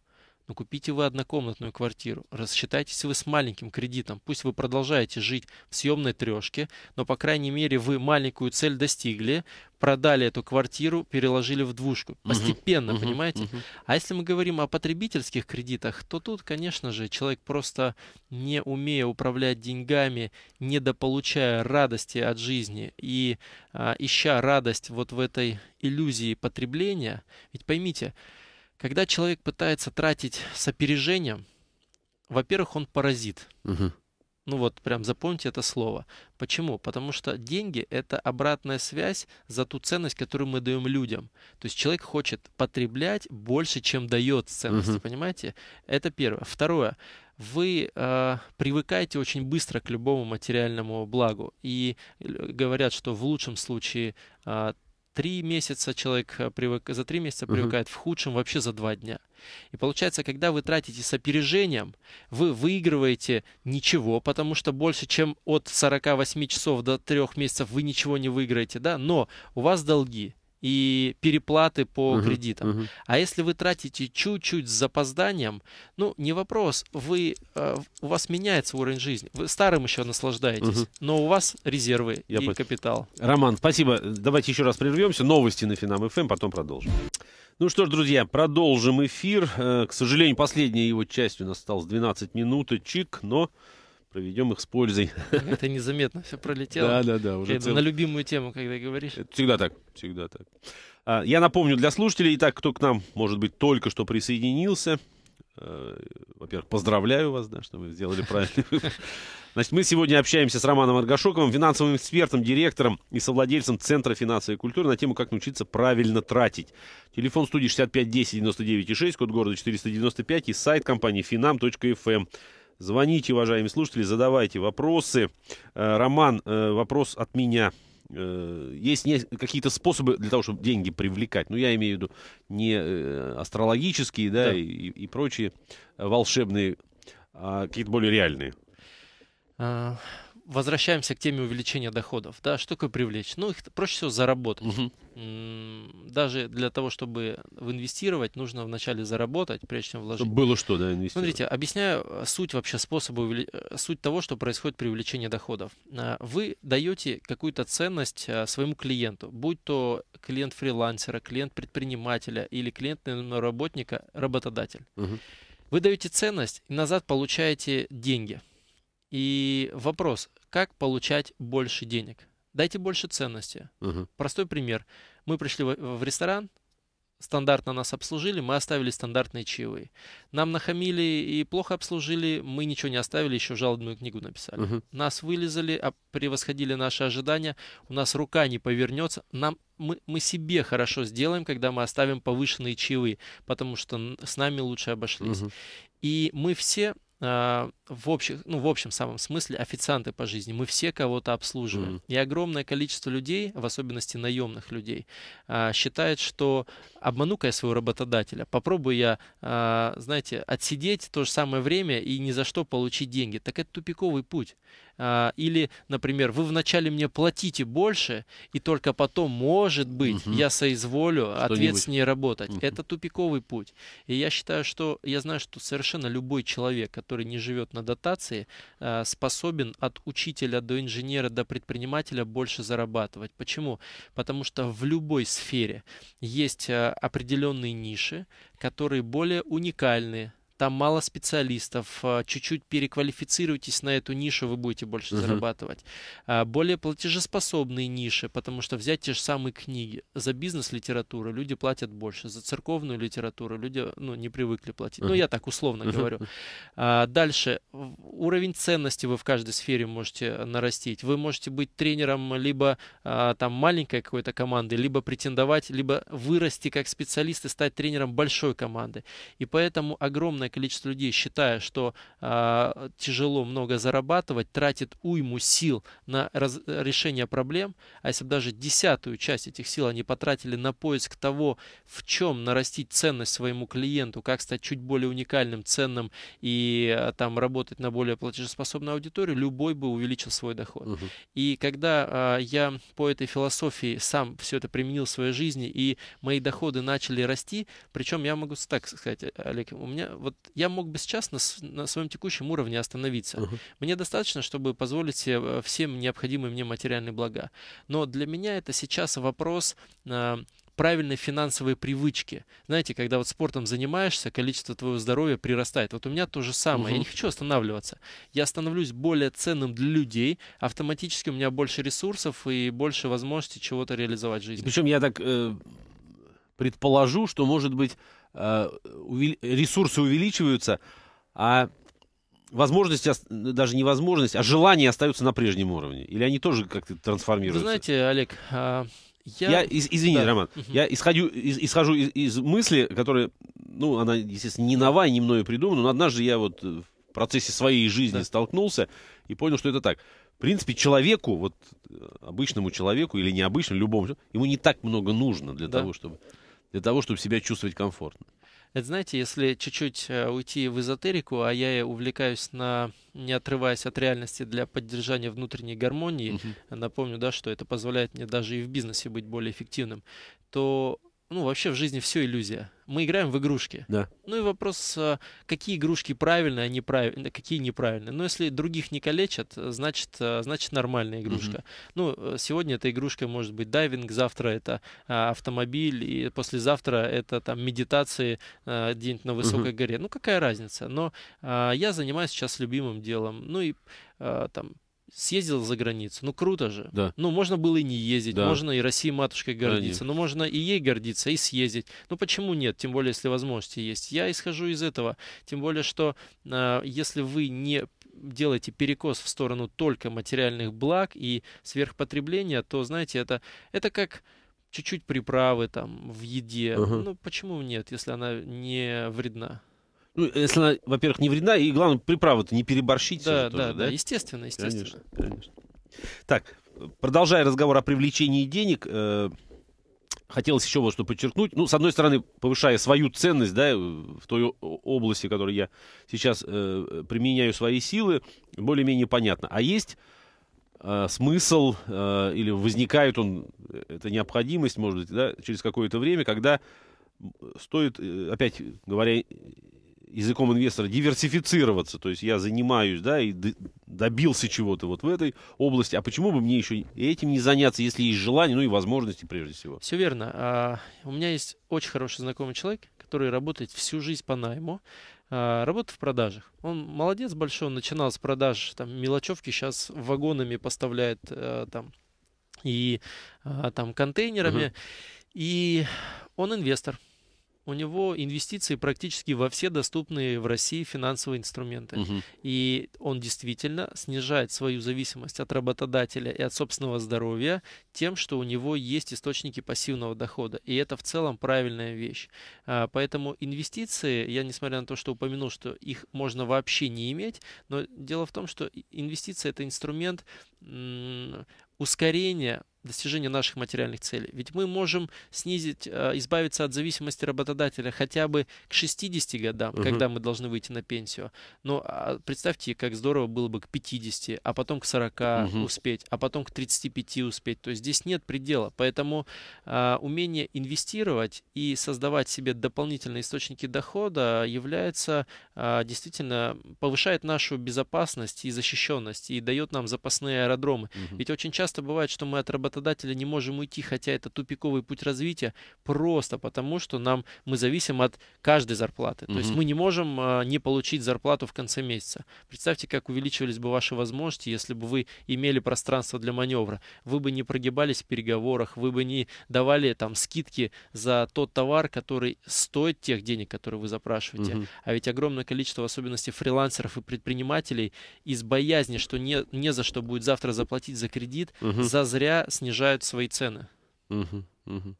Но ну, купите вы однокомнатную квартиру, рассчитайтесь вы с маленьким кредитом, пусть вы продолжаете жить в съемной трешке, но, по крайней мере, вы маленькую цель достигли, продали эту квартиру, переложили в двушку. Постепенно, угу, понимаете? Угу. А если мы говорим о потребительских кредитах, то тут, конечно же, человек просто не умея управлять деньгами, недополучая радости от жизни и а, ища радость вот в этой иллюзии потребления, ведь поймите, когда человек пытается тратить с опережением, во-первых, он паразит. Угу. Ну вот, прям запомните это слово. Почему? Потому что деньги – это обратная связь за ту ценность, которую мы даем людям. То есть человек хочет потреблять больше, чем дает ценности, угу. понимаете? Это первое. Второе. Вы э, привыкаете очень быстро к любому материальному благу. И э, говорят, что в лучшем случае э, три месяца человек э, привык, за три месяца uh-huh. привыкает, в худшем вообще за два дня. И получается, когда вы тратите с опережением, вы выигрываете ничего, потому что больше, чем от 48 часов до трех месяцев вы ничего не выиграете, да, но у вас долги, и переплаты по угу, кредитам. Угу. А если вы тратите чуть-чуть с запозданием, ну, не вопрос, вы, э, у вас меняется уровень жизни. Вы старым еще наслаждаетесь, угу. но у вас резервы Я и понял. капитал. Роман, спасибо. Давайте еще раз прервемся. Новости на Финам ФМ, эм, потом продолжим. Ну что ж, друзья, продолжим эфир. Э, к сожалению, последняя его часть у нас осталась 12 минуточек, но проведем их с пользой. Это незаметно все пролетело. Да, да, да. Уже цел... На любимую тему, когда говоришь. Это всегда так, всегда так. А, я напомню для слушателей, так кто к нам, может быть, только что присоединился, а, во-первых, поздравляю вас, да, что вы сделали правильный Значит, мы сегодня общаемся с Романом Аргашоковым, финансовым экспертом, директором и совладельцем Центра финансовой культуры на тему «Как научиться правильно тратить». Телефон студии 65 10 код города 495 и сайт компании finam.fm. Звоните, уважаемые слушатели, задавайте вопросы. Э, Роман, э, вопрос от меня э, есть какие-то способы для того, чтобы деньги привлекать. Ну, я имею в виду не астрологические, да, да. И, и прочие волшебные, а какие-то более реальные. А, возвращаемся к теме увеличения доходов. Да, что такое привлечь? Ну, их проще всего заработать. Угу. Даже для того, чтобы в инвестировать, нужно вначале заработать, прежде чем вложить. Чтобы было что, да, инвестировать. Смотрите, объясняю э, суть вообще способа, э, суть того, что происходит при увеличении доходов. Э, вы даете какую-то ценность своему клиенту, будь то клиент фрилансера, клиент предпринимателя или клиент наемного работника, работодатель. Угу. Вы даете ценность и назад получаете деньги – и вопрос, как получать больше денег? Дайте больше ценности. Угу. Простой пример. Мы пришли в, в ресторан, стандартно нас обслужили, мы оставили стандартные чаевые. Нам нахамили и плохо обслужили, мы ничего не оставили, еще жалобную книгу написали. Угу. Нас вылезали, а превосходили наши ожидания, у нас рука не повернется, нам мы, мы себе хорошо сделаем, когда мы оставим повышенные чаевые, потому что с нами лучше обошлись. Угу. И мы все а, в, общих, ну, в общем самом смысле официанты по жизни. Мы все кого-то обслуживаем. Mm-hmm. И огромное количество людей, в особенности наемных людей, а, считает, что обману-ка я своего работодателя, попробую я, а, знаете, отсидеть то же самое время и ни за что получить деньги. Так это тупиковый путь. А, или, например, вы вначале мне платите больше, и только потом, может быть, угу. я соизволю ответственнее работать. Угу. Это тупиковый путь. И я считаю, что я знаю, что совершенно любой человек, который не живет на дотации, а, способен от учителя до инженера до предпринимателя больше зарабатывать. Почему? Потому что в любой сфере есть а, определенные ниши, которые более уникальные, там мало специалистов, э, чуть-чуть переквалифицируйтесь на эту нишу, вы будете больше угу. зарабатывать. А, более платежеспособные ниши, потому что взять те же самые книги. За бизнес-литературу люди платят больше, за церковную литературу люди ну, не привыкли платить. Угу. Ну, я так условно угу. говорю. А, дальше. Уровень ценности вы в каждой сфере можете нарастить. Вы можете быть тренером либо а, там маленькой какой-то команды, либо претендовать, либо вырасти как специалист и стать тренером большой команды. И поэтому огромное количество людей, считая, что э, тяжело много зарабатывать, тратит уйму сил на раз, решение проблем, а если бы даже десятую часть этих сил они потратили на поиск того, в чем нарастить ценность своему клиенту, как стать чуть более уникальным, ценным и э, там работать на более платежеспособную аудиторию, любой бы увеличил свой доход. Угу. И когда э, я по этой философии сам все это применил в своей жизни, и мои доходы начали расти, причем я могу так сказать, Олег, у меня вот я мог бы сейчас на, на своем текущем уровне остановиться. Uh-huh. Мне достаточно, чтобы позволить себе э, всем необходимые мне материальные блага. Но для меня это сейчас вопрос э, правильной финансовой привычки. Знаете, когда вот спортом занимаешься, количество твоего здоровья прирастает. Вот у меня то же самое. Угу. Я не хочу останавливаться. Я становлюсь более ценным для людей. Автоматически у меня больше ресурсов и больше возможностей чего-то реализовать в жизни. причем я так э, предположу, что, может быть, Э, ресурсы увеличиваются, а возможности, даже не возможность, а желания остаются на прежнем уровне? Или они тоже как-то трансформируются? Вы знаете, Олег, а, я... я из, да. Роман, угу. я исходю, исхожу из, из мысли, которая, ну, она, естественно, не новая, не мною придумана, но однажды я вот в процессе своей жизни да. столкнулся и понял, что это так. В принципе, человеку, вот э, обычному человеку или необычному, любому, ему не так много нужно для да. того, чтобы для того, чтобы себя чувствовать комфортно. Это, знаете, если чуть-чуть э, уйти в эзотерику, а я увлекаюсь на, не отрываясь от реальности для поддержания внутренней гармонии, угу. напомню, да, что это позволяет мне даже и в бизнесе быть более эффективным, то ну, вообще в жизни все иллюзия. Мы играем в игрушки. Да. Ну и вопрос, а, какие игрушки правильные, а неправ... какие неправильные. Но ну, если других не калечат, значит, а, значит нормальная игрушка. Угу. Ну, э, сегодня эта игрушка может быть дайвинг, завтра это а, автомобиль, и послезавтра это там медитации где-нибудь на высокой угу. горе. Ну, какая разница? Но я занимаюсь сейчас любимым делом. Ну и там съездил за границу, ну круто же. Да. Ну можно было и не ездить, да. можно и России матушкой гордиться, да, но ну, можно и ей гордиться, и съездить. Ну почему нет, тем более, если возможности есть. Я исхожу из этого, тем более, что э, если вы не делаете перекос в сторону только материальных благ и сверхпотребления, то, знаете, это, это как чуть-чуть приправы там в еде. Uh-huh. Ну почему нет, если она не вредна? Ну, если она, во-первых, не вредна, и главное, приправу-то не переборщить. Да, да, да, да, естественно, естественно. Конечно, конечно. Так, продолжая разговор о привлечении денег, э, хотелось еще вот что подчеркнуть. Ну, с одной стороны, повышая свою ценность, да, в той области, в которой я сейчас э, применяю свои силы, более-менее понятно. А есть э, смысл э, или возникает он, э, эта необходимость, может быть, да, через какое-то время, когда стоит, э, опять говоря, языком инвестора, диверсифицироваться. То есть я занимаюсь, да, и добился чего-то вот в этой области. А почему бы мне еще этим не заняться, если есть желание, ну и возможности прежде всего? Все верно. А, у меня есть очень хороший знакомый человек, который работает всю жизнь по найму. А, работает в продажах. Он молодец большой, он начинал с продаж там, мелочевки, сейчас вагонами поставляет а, там и а, там контейнерами. Uh-huh. И он инвестор у него инвестиции практически во все доступные в России финансовые инструменты. Угу. И он действительно снижает свою зависимость от работодателя и от собственного здоровья тем, что у него есть источники пассивного дохода. И это в целом правильная вещь. А, поэтому инвестиции, я несмотря на то, что упомянул, что их можно вообще не иметь, но дело в том, что инвестиции это инструмент ускорение достижения наших материальных целей. Ведь мы можем снизить, э, избавиться от зависимости работодателя хотя бы к 60 годам, угу. когда мы должны выйти на пенсию. Но а, представьте, как здорово было бы к 50, а потом к 40 угу. успеть, а потом к 35 успеть. То есть здесь нет предела. Поэтому а, умение инвестировать и создавать себе дополнительные источники дохода является а, действительно повышает нашу безопасность и защищенность и дает нам запасные аэродромы. Угу. Ведь очень часто часто бывает, что мы от работодателя не можем уйти, хотя это тупиковый путь развития, просто потому, что нам, мы зависим от каждой зарплаты. Угу. То есть мы не можем а, не получить зарплату в конце месяца. Представьте, как увеличивались бы ваши возможности, если бы вы имели пространство для маневра. Вы бы не прогибались в переговорах, вы бы не давали там скидки за тот товар, который стоит тех денег, которые вы запрашиваете. Угу. А ведь огромное количество, особенностей фрилансеров и предпринимателей, из боязни, что не, не за что будет завтра заплатить за кредит, угу. зазря снижают свои цены. Угу, угу.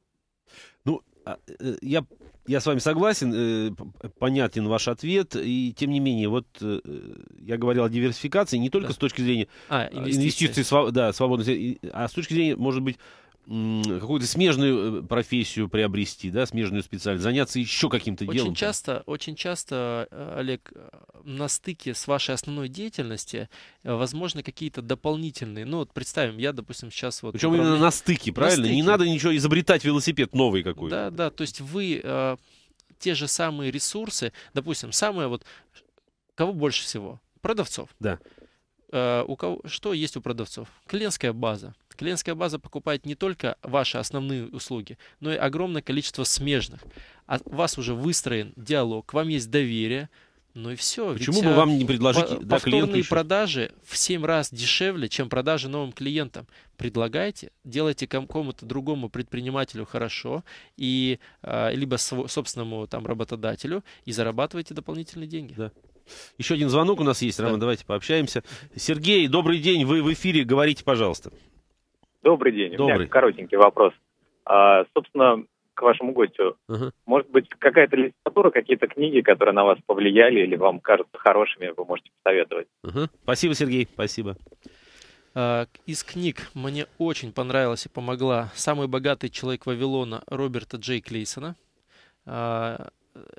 Ну, а, э, я, я с вами согласен, э, понятен ваш ответ, и тем не менее, вот э, я говорил о диверсификации не только да. с точки зрения а, инвестиций, инвестиций да, свободности, а с точки зрения, может быть, какую-то смежную э, профессию приобрести, да, смежную специальность, заняться еще каким-то делом. Очень часто, очень часто, э, Олег, э, на стыке с вашей основной деятельности, возможно, какие-то дополнительные, ну вот представим, я, допустим, сейчас вот... Причем управляю... именно на стыке, правильно? На стыке. Не надо ничего изобретать велосипед новый какой-то. Да, да, то есть вы э, те же самые ресурсы, допустим, самое вот, кого больше всего? Продавцов. Да. Э, у кого, что есть у продавцов? Клиентская база Клиентская база покупает не только ваши основные услуги, но и огромное количество смежных. А у вас уже выстроен диалог, к вам есть доверие, ну и все. Почему Ведь, бы э, вам не предложить да, повторные продажи в 7 раз дешевле, чем продажи новым клиентам? Предлагайте, делайте кому-то другому предпринимателю хорошо, и, э, либо собственному там, работодателю, и зарабатывайте дополнительные деньги. Да. Еще один звонок у нас есть, Роман, да. давайте пообщаемся. Сергей, добрый день, вы в эфире, говорите, пожалуйста. Добрый день. Добрый. У меня коротенький вопрос. А, собственно, к вашему гостю. uh Может быть, какая-то литература, какие-то книги, которые на вас повлияли или вам кажутся хорошими, вы можете посоветовать. uh Спасибо, Сергей. Спасибо. А, из книг мне очень понравилась и помогла «Самый богатый человек Вавилона» Роберта Джей Клейсона. А,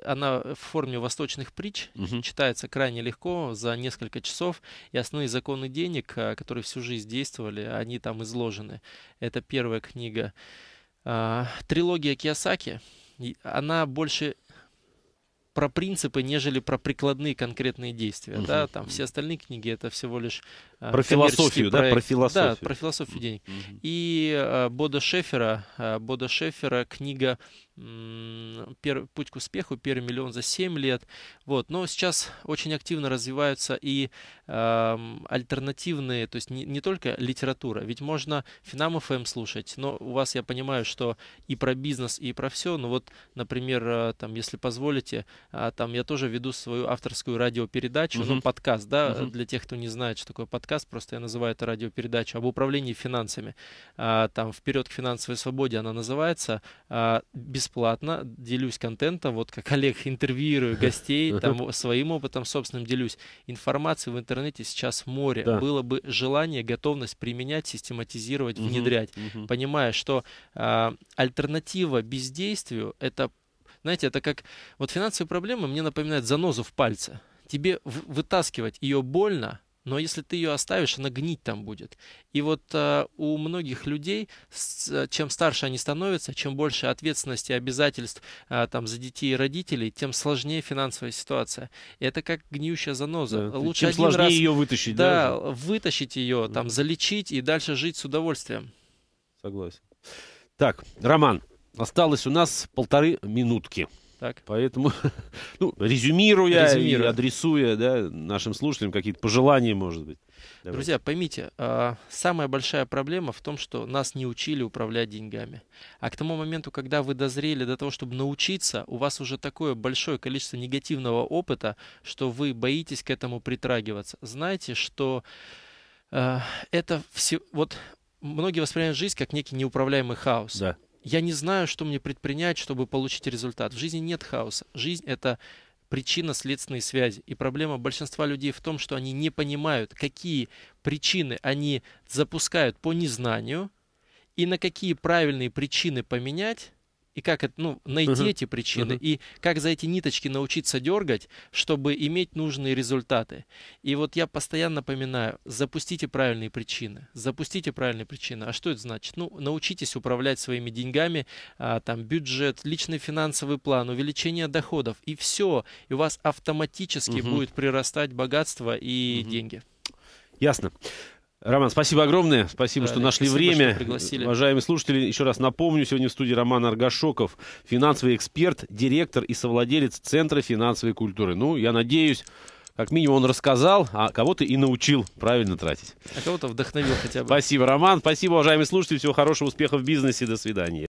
она в форме восточных притч, угу. читается крайне легко, за несколько часов, и основные законы денег, а, которые всю жизнь действовали, они там изложены. Это первая книга. А, трилогия Киосаки, она больше про принципы, нежели про прикладные конкретные действия. Угу. Да, там все остальные книги это всего лишь а, про философию, проект. да, про философию. Да, про философию денег. Угу. И Бода Шефера, Бода Шефера книга пер, путь к успеху, первый миллион за 7 лет. Вот. Но сейчас очень активно развиваются и э, альтернативные, то есть не, не только литература, ведь можно Финам ФМ эм слушать, но у вас, я понимаю, что и про бизнес, и про все, но вот, например, э, там, если позволите, а, там я тоже веду свою авторскую радиопередачу, Uh -huh. ну, подкаст, да, Uh -huh. для тех, кто не знает, что такое подкаст, просто я называю это радиопередачу об управлении финансами, а, там «Вперед к финансовой свободе» она называется, а, без бесплатно, делюсь контентом, вот как Олег, интервьюирую гостей, там своим опытом собственным делюсь. Информации в интернете сейчас море. Да. Было бы желание, готовность применять, систематизировать, угу, внедрять, угу. понимая, что э, альтернатива бездействию это, знаете, это как вот финансовые проблемы мне напоминают занозу в пальце. Тебе вытаскивать ее больно, но если ты ее оставишь, она гнить там будет. И вот э, у многих людей, с, а, чем старше они становятся, чем больше ответственности, обязательств э, там, за детей и родителей, тем сложнее финансовая ситуация. Это как гниющая заноза. Да, Лучше чем сложнее раз, ее вытащить. Да, да, вытащить ее, там, залечить и дальше жить с удовольствием. Согласен. Так, Роман, осталось у нас полторы минутки. Так. Поэтому, ну, резюмируя, резюмируя. и адресуя да, нашим слушателям какие-то пожелания, может быть. Давайте. Друзья, поймите, а, самая большая проблема в том, что нас не учили управлять деньгами. А к тому моменту, когда вы дозрели до того, чтобы научиться, у вас уже такое большое количество негативного опыта, что вы боитесь к этому притрагиваться. Знаете, что а, это все... Вот многие воспринимают жизнь как некий неуправляемый хаос. Да. Я не знаю, что мне предпринять, чтобы получить результат. В жизни нет хаоса. Жизнь — это причина следственные связи. И проблема большинства людей в том, что они не понимают, какие причины они запускают по незнанию и на какие правильные причины поменять, и как это, ну, найти uh-huh. эти причины, uh-huh. и как за эти ниточки научиться дергать, чтобы иметь нужные результаты. И вот я постоянно напоминаю, запустите правильные причины, запустите правильные причины. А что это значит? Ну, научитесь управлять своими деньгами, а, там, бюджет, личный финансовый план, увеличение доходов, и все, и у вас автоматически uh-huh. будет прирастать богатство и uh-huh. деньги. Ясно. Роман, спасибо огромное. Спасибо, да, что нашли спасибо, время. Что пригласили. Уважаемые слушатели, еще раз напомню, сегодня в студии Роман Аргашоков, финансовый эксперт, директор и совладелец Центра финансовой культуры. Ну, я надеюсь, как минимум он рассказал, а кого-то и научил правильно тратить. А кого-то вдохновил хотя бы. Спасибо, Роман. Спасибо, уважаемые слушатели. Всего хорошего, успехов в бизнесе. До свидания.